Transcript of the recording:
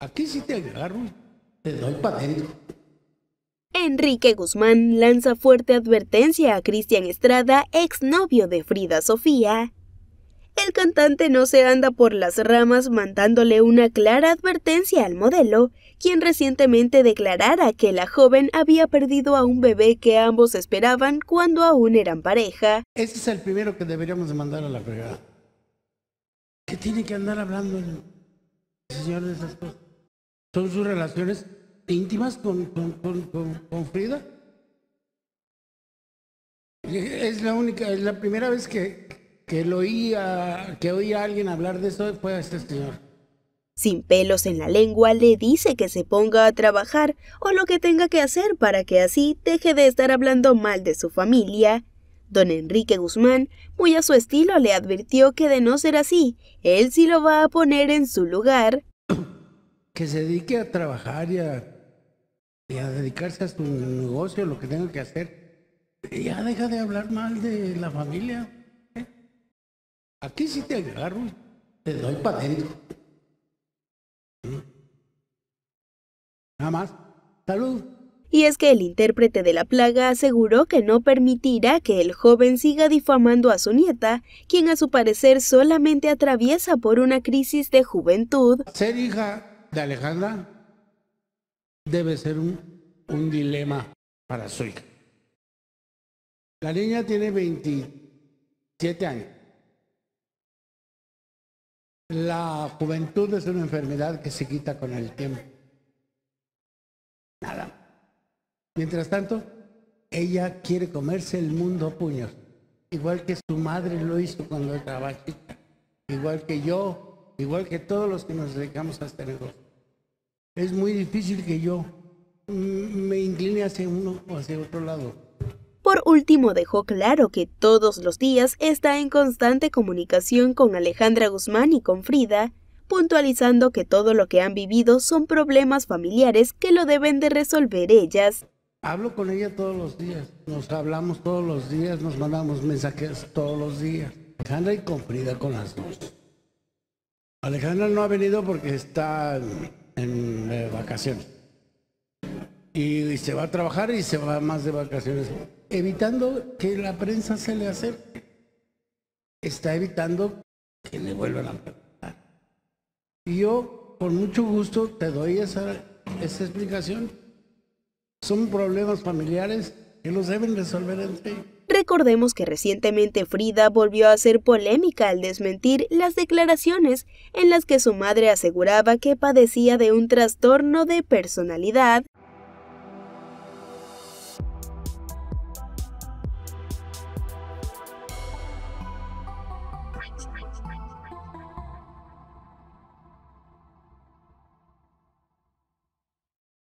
Aquí sí te agarro, te doy Enrique Guzmán lanza fuerte advertencia a Cristian Estrada, exnovio de Frida Sofía, el cantante no se anda por las ramas mandándole una clara advertencia al modelo, quien recientemente declarara que la joven había perdido a un bebé que ambos esperaban cuando aún eran pareja. Ese es el primero que deberíamos de mandar a la fregada. ¿Qué tiene que andar hablando el señor de esas cosas? ¿Son sus relaciones íntimas con, con, con, con Frida? Es la única, es la primera vez que, que lo oía, que oía a alguien hablar de eso después este señor. Sin pelos en la lengua le dice que se ponga a trabajar o lo que tenga que hacer para que así deje de estar hablando mal de su familia. Don Enrique Guzmán, muy a su estilo, le advirtió que de no ser así, él sí lo va a poner en su lugar. Que se dedique a trabajar y a, y a dedicarse a su negocio, lo que tenga que hacer. Ya deja de hablar mal de la familia. Aquí si te agarro te doy para adentro. Nada más. Salud. Y es que el intérprete de la plaga aseguró que no permitirá que el joven siga difamando a su nieta, quien a su parecer solamente atraviesa por una crisis de juventud. Ser hija de Alejandra debe ser un, un dilema para su hija. La niña tiene 27 años. La juventud es una enfermedad que se quita con el tiempo. Nada. Mientras tanto, ella quiere comerse el mundo a puños, igual que su madre lo hizo cuando trabajé. igual que yo, igual que todos los que nos dedicamos a este negocio. Es muy difícil que yo me incline hacia uno o hacia otro lado. Por último, dejó claro que todos los días está en constante comunicación con Alejandra Guzmán y con Frida, puntualizando que todo lo que han vivido son problemas familiares que lo deben de resolver ellas. Hablo con ella todos los días, nos hablamos todos los días, nos mandamos mensajes todos los días. Alejandra y con Frida con las dos. Alejandra no ha venido porque está en eh, vacaciones. y se va a trabajar y se va más de vacaciones evitando que la prensa se le acerque, está evitando que le vuelvan a preguntar. Y yo, con mucho gusto, te doy esa, esa explicación. Son problemas familiares que los deben resolver entre ellos. Recordemos que recientemente Frida volvió a ser polémica al desmentir las declaraciones en las que su madre aseguraba que padecía de un trastorno de personalidad